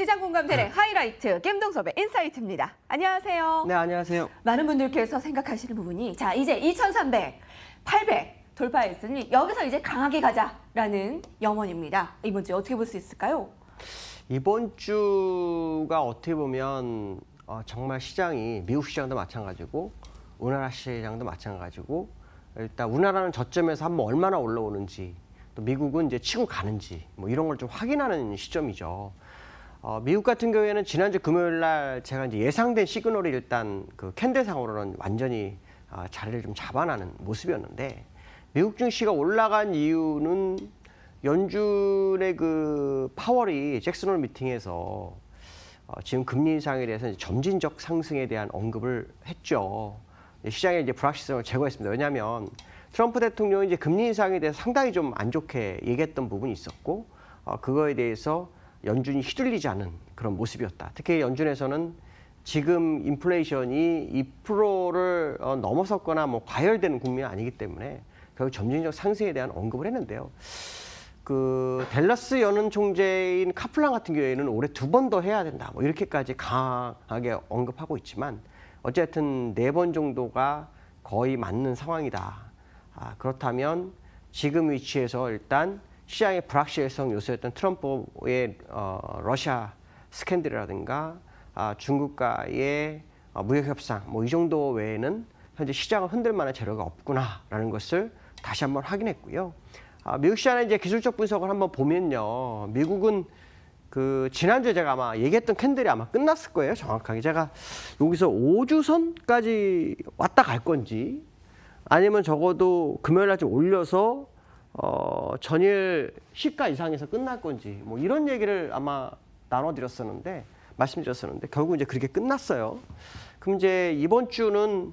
시장 공감 대래 네. 하이라이트 겜동섭의 인사이트입니다. 안녕하세요. 네, 안녕하세요. 많은 분들께서 생각하시는 부분이 자, 이제 2300, 800 돌파했으니 여기서 이제 강하게 가자라는 염원입니다. 이번 주에 어떻게 볼 수 있을까요? 이번 주가 어떻게 보면 어, 정말 시장이 미국 시장도 마찬가지고 우리나라 시장도 마찬가지고 일단 우리나라는 저점에서 한번 얼마나 올라오는지 또 미국은 이제 치고 가는지 뭐 이런 걸 좀 확인하는 시점이죠. 어, 미국 같은 경우에는 지난주 금요일 날 제가 이제 예상된 시그널이 일단 그 캔들상으로는 완전히 어, 자리를 좀 잡아나는 모습이었는데 미국 증시가 올라간 이유는 연준의 그 파월이 잭슨홀 미팅에서 어, 지금 금리 인상에 대해서 이제 점진적 상승에 대한 언급을 했죠. 시장에 이제 불확실성을 제거했습니다. 왜냐하면 트럼프 대통령이 이제 금리 인상에 대해서 상당히 좀 안 좋게 얘기했던 부분이 있었고 어, 그거에 대해서 연준이 휘둘리지 않은 그런 모습이었다. 특히 연준에서는 지금 인플레이션이 2%를 어, 넘어섰거나 뭐 과열되는 국면이 아니기 때문에 결국 점진적 상승에 대한 언급을 했는데요. 그 델라스 연은 총재인 카플랑 같은 경우에는 올해 두 번 더 해야 된다. 뭐 이렇게까지 강하게 언급하고 있지만 어쨌든 네 번 정도가 거의 맞는 상황이다. 아, 그렇다면 지금 위치에서 일단 시장의 불확실성 요소였던 트럼프의 어, 러시아 스캔들이라든가 아, 중국과의 어, 무역협상 뭐 이 정도 외에는 현재 시장을 흔들 만한 재료가 없구나라는 것을 다시 한번 확인했고요. 아, 미국 시장의 이제 기술적 분석을 한번 보면요. 미국은 그 지난주에 제가 아마 얘기했던 캔들이 아마 끝났을 거예요. 정확하게 제가 여기서 5주선까지 왔다 갈 건지 아니면 적어도 금요일 날 좀 올려서 어, 전일 시가 이상에서 끝날 건지 뭐 이런 얘기를 아마 나눠드렸었는데 말씀드렸었는데 결국 이제 그렇게 끝났어요. 그럼 이제 이번 주는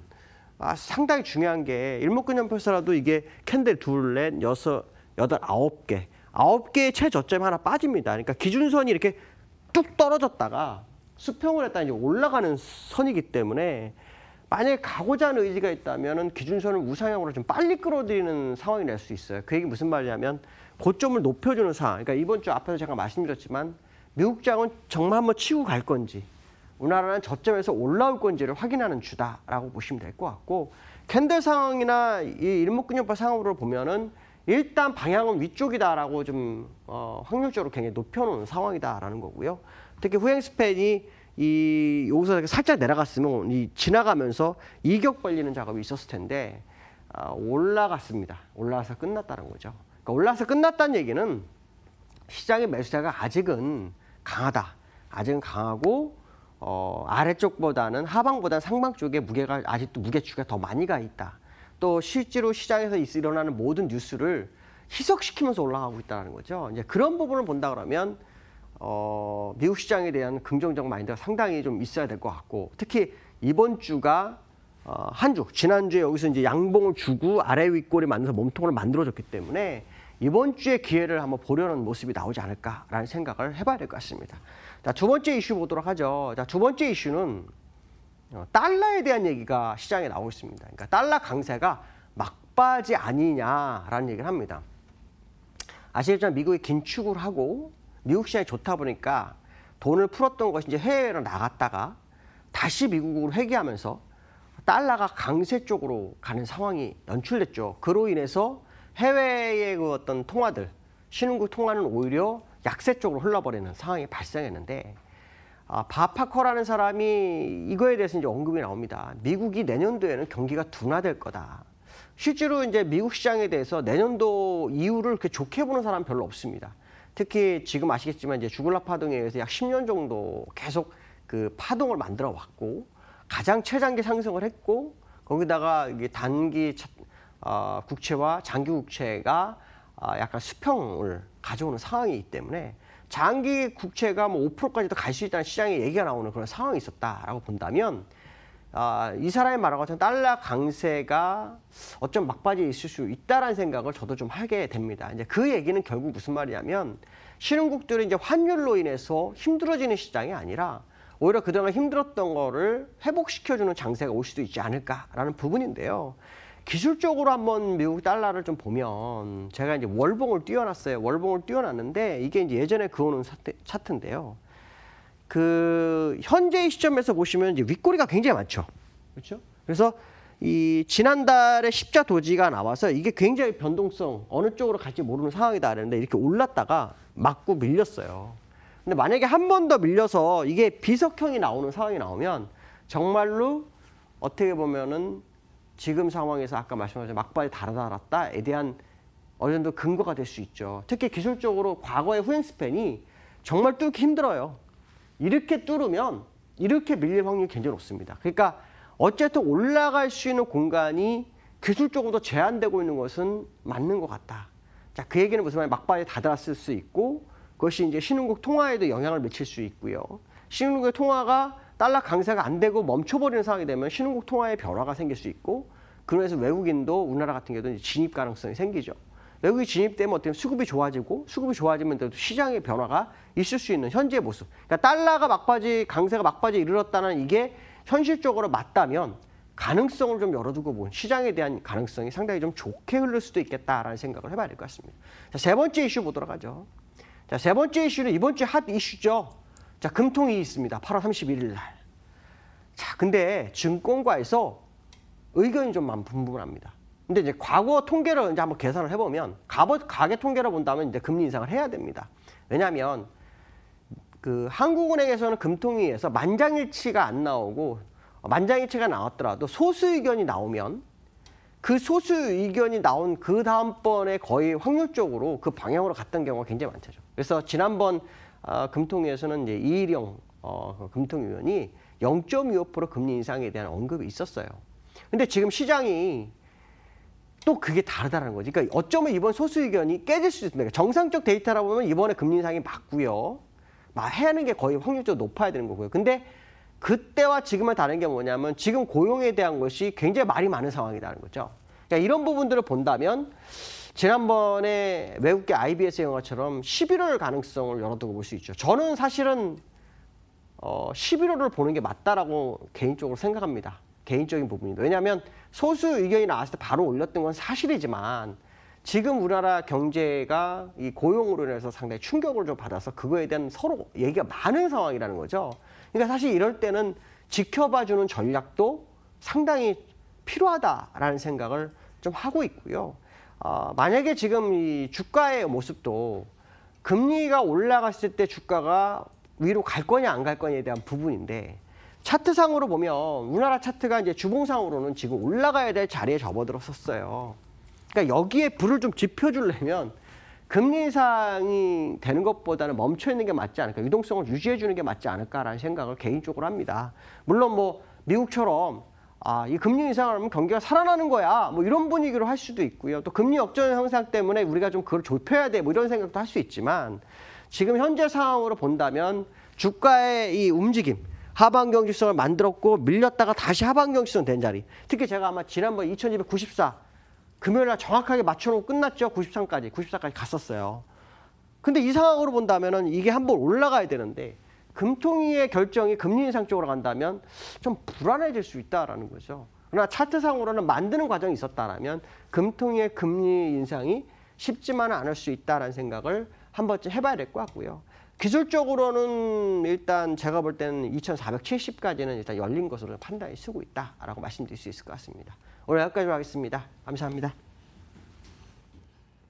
아, 상당히 중요한 게 일목균형표사라도 이게 캔들 둘, 넷, 여섯, 여덟, 아홉 개 아홉 개의 최저점 하나 빠집니다. 그러니까 기준선이 이렇게 뚝 떨어졌다가 수평을 했다 이제 올라가는 선이기 때문에 만약에 가고자 하는 의지가 있다면 기준선을 우상향으로 좀 빨리 끌어들이는 상황이 될 수 있어요. 그 얘기 무슨 말이냐면 고점을 높여주는 상황. 그러니까 이번 주 앞에서 제가 말씀드렸지만 미국장은 정말 한번 치고 갈 건지 우리나라는 저점에서 올라올 건지를 확인하는 주다라고 보시면 될 것 같고 캔들 상황이나 이 일목균형파 상황으로 보면은 일단 방향은 위쪽이다라고 좀 어, 확률적으로 굉장히 높여놓은 상황이다라는 거고요. 특히 후행 스팬이 이 여기서 살짝 내려갔으면 이 지나가면서 이격 벌리는 작업이 있었을 텐데 아, 올라갔습니다. 올라와서 끝났다는 거죠. 그러니까 올라와서 끝났다는 얘기는 시장의 매수자가 아직은 강하다. 아직은 강하고 어, 아래쪽보다는 하방보다는 상방 쪽에 무게가 아직도 무게추가 더 많이 가 있다. 또 실제로 시장에서 일어나는 모든 뉴스를 희석시키면서 올라가고 있다는 거죠. 이제 그런 부분을 본다 그러면 어, 미국 시장에 대한 긍정적 마인드가 상당히 좀 있어야 될 것 같고 특히 이번 주가 어, 한 주, 지난주에 여기서 이제 양봉을 주고 아래 윗골이 만들서 몸통을 만들어줬기 때문에 이번 주에 기회를 한번 보려는 모습이 나오지 않을까라는 생각을 해봐야 될 것 같습니다. 자, 두 번째 이슈 보도록 하죠. 자, 두 번째 이슈는 어, 달러에 대한 얘기가 시장에 나오고 있습니다. 그러니까 달러 강세가 막바지 아니냐라는 얘기를 합니다. 아시겠지만 미국이 긴축을 하고 미국 시장이 좋다 보니까 돈을 풀었던 것이 이제 해외로 나갔다가 다시 미국으로 회귀하면서 달러가 강세 쪽으로 가는 상황이 연출됐죠. 그로 인해서 해외의 그 어떤 통화들, 신흥국 통화는 오히려 약세 쪽으로 흘러버리는 상황이 발생했는데 아, 바파커라는 사람이 이거에 대해서 이제 언급이 나옵니다. 미국이 내년도에는 경기가 둔화될 거다. 실제로 이제 미국 시장에 대해서 내년도 이후를 그렇게 좋게 보는 사람 별로 없습니다. 특히 지금 아시겠지만 이제 주글라 파동에 의해서 약 10년 정도 계속 그 파동을 만들어 왔고 가장 최장기 상승을 했고 거기다가 이게 단기 어, 국채와 장기 국채가 어, 약간 수평을 가져오는 상황이기 때문에 장기 국채가 뭐 5%까지도 갈 수 있다는 시장의 얘기가 나오는 그런 상황이 있었다라고 본다면 아, 이 사람이 말한 것처럼 달러 강세가 어쩜 막바지에 있을 수 있다라는 생각을 저도 좀 하게 됩니다. 이제 그 얘기는 결국 무슨 말이냐면 신흥국들이 이제 환율로 인해서 힘들어지는 시장이 아니라 오히려 그동안 힘들었던 거를 회복시켜주는 장세가 올 수도 있지 않을까라는 부분인데요. 기술적으로 한번 미국 달러를 좀 보면 제가 이제 월봉을 띄워놨어요. 월봉을 띄워놨는데 이게 이제 예전에 그어놓은 차트인데요. 그 현재의 시점에서 보시면 이제 윗꼬리가 굉장히 많죠. 그렇죠? 그래서 이 지난달에 십자 도지가 나와서 이게 굉장히 변동성 어느 쪽으로 갈지 모르는 상황이다 그랬는데 이렇게 올랐다가 맞고 밀렸어요. 근데 만약에 한 번 더 밀려서 이게 비석형이 나오는 상황이 나오면 정말로 어떻게 보면은 지금 상황에서 아까 말씀하신 막바이 달아달았다에 대한 어느 정도 근거가 될 수 있죠. 특히 기술적으로 과거의 후행 스팬이 정말 뚫기 힘들어요. 이렇게 뚫으면 이렇게 밀릴 확률이 굉장히 높습니다. 그러니까 어쨌든 올라갈 수 있는 공간이 기술적으로 더 제한되고 있는 것은 맞는 것 같다. 자, 그 얘기는 무슨 말이냐 막바지에 다다랐을 수 있고 그것이 이제 신흥국 통화에도 영향을 미칠 수 있고요. 신흥국의 통화가 달러 강세가 안 되고 멈춰버리는 상황이 되면 신흥국 통화에 변화가 생길 수 있고 그러면서 외국인도 우리나라 같은 경우도 진입 가능성이 생기죠. 외국이 진입되면 어떻게 수급이 좋아지고 수급이 좋아지면 또 시장의 변화가 있을 수 있는 현재 모습. 그러니까 달러가 막바지 강세가 막바지 이르렀다는 이게 현실적으로 맞다면 가능성을 좀 열어두고 본 시장에 대한 가능성이 상당히 좀 좋게 흐를 수도 있겠다라는 생각을 해봐야 될 것 같습니다. 자, 세 번째 이슈 보도록 하죠. 자, 세 번째 이슈는 이번 주 핫 이슈죠. 자, 금통이 있습니다. 8월 31일 날. 자, 근데 증권가에서 의견이 좀 분분합니다. 근데 이제 과거 통계를 이제 한번 계산을 해보면 가버, 가계 통계를 본다면 이제 금리 인상을 해야 됩니다. 왜냐하면 그 한국은행에서는 금통위에서 만장일치가 안 나오고 만장일치가 나왔더라도 소수 의견이 나오면 그 소수 의견이 나온 그 다음번에 거의 확률적으로 그 방향으로 갔던 경우가 굉장히 많죠. 그래서 지난번 어, 금통위에서는 이제 이일영 어, 그 금통위원이 0.25% 금리 인상에 대한 언급이 있었어요. 근데 지금 시장이 또 그게 다르다는 거지. 그러니까 어쩌면 이번 소수 의견이 깨질 수도 있습니다. 그러니까 정상적 데이터라 보면 이번에 금리 인상이 맞고요. 막 해야 하는 게 거의 확률적으로 높아야 되는 거고요. 근데 그때와 지금은 다른 게 뭐냐면 지금 고용에 대한 것이 굉장히 말이 많은 상황이라는 거죠. 그러니까 이런 부분들을 본다면 지난번에 외국계 IBS 영화처럼 11월 가능성을 열어두고 볼 수 있죠. 저는 사실은 어, 11월을 보는 게 맞다라고 개인적으로 생각합니다. 개인적인 부분이다. 왜냐하면 소수 의견이 나왔을 때 바로 올렸던 건 사실이지만 지금 우리나라 경제가 이 고용으로 인해서 상당히 충격을 좀 받아서 그거에 대한 서로 얘기가 많은 상황이라는 거죠. 그러니까 사실 이럴 때는 지켜봐주는 전략도 상당히 필요하다라는 생각을 좀 하고 있고요. 어, 만약에 지금 이 주가의 모습도 금리가 올라갔을 때 주가가 위로 갈 거냐 안 갈 거냐에 대한 부분인데 차트상으로 보면 우리나라 차트가 이제 주봉상으로는 지금 올라가야 될 자리에 접어들었었어요. 그러니까 여기에 불을 좀 지펴주려면 금리 인상이 되는 것보다는 멈춰 있는 게 맞지 않을까, 유동성을 유지해 주는 게 맞지 않을까라는 생각을 개인적으로 합니다. 물론 뭐 미국처럼 아, 이 금리 인상을 하면 경기가 살아나는 거야. 뭐 이런 분위기로 할 수도 있고요. 또 금리 역전 현상 때문에 우리가 좀 그걸 좁혀야 돼. 뭐 이런 생각도 할 수 있지만 지금 현재 상황으로 본다면 주가의 이 움직임, 하반 경직성을 만들었고 밀렸다가 다시 하반 경직성 된 자리. 특히 제가 아마 지난번 2294 금요일 날 정확하게 맞춰놓고 끝났죠. 93까지, 94까지 갔었어요. 근데 이 상황으로 본다면은 이게 한번 올라가야 되는데 금통위의 결정이 금리 인상 쪽으로 간다면 좀 불안해질 수 있다라는 거죠. 그러나 차트상으로는 만드는 과정이 있었다라면 금통위의 금리 인상이 쉽지만은 않을 수 있다라는 생각을 한 번쯤 해봐야 될 것 같고요. 기술적으로는 일단 제가 볼 때는 2470까지는 일단 열린 것으로 판단이 쓰고 있다라고 말씀드릴 수 있을 것 같습니다. 오늘 여기까지 하겠습니다. 감사합니다.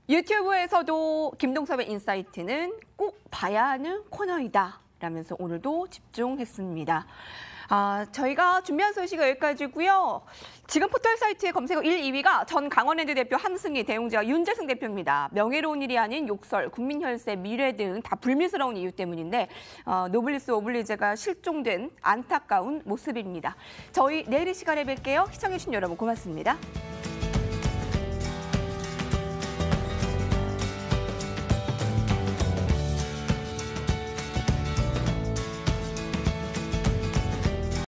유튜브에서도 김동섭의 인사이트는 꼭 봐야 하는 코너이다 라면서 오늘도 집중했습니다. 아, 저희가 준비한 소식은 여기까지고요. 지금 포털 사이트의 검색어 1, 2위가 전 강원랜드 대표 한승희 대웅재와 윤재승 대표입니다. 명예로운 일이 아닌 욕설, 국민혈세, 미래 등 다 불미스러운 이유 때문인데 어, 노블리스 오블리제가 실종된 안타까운 모습입니다. 저희 내일 이 시간에 뵐게요. 시청해주신 여러분 고맙습니다.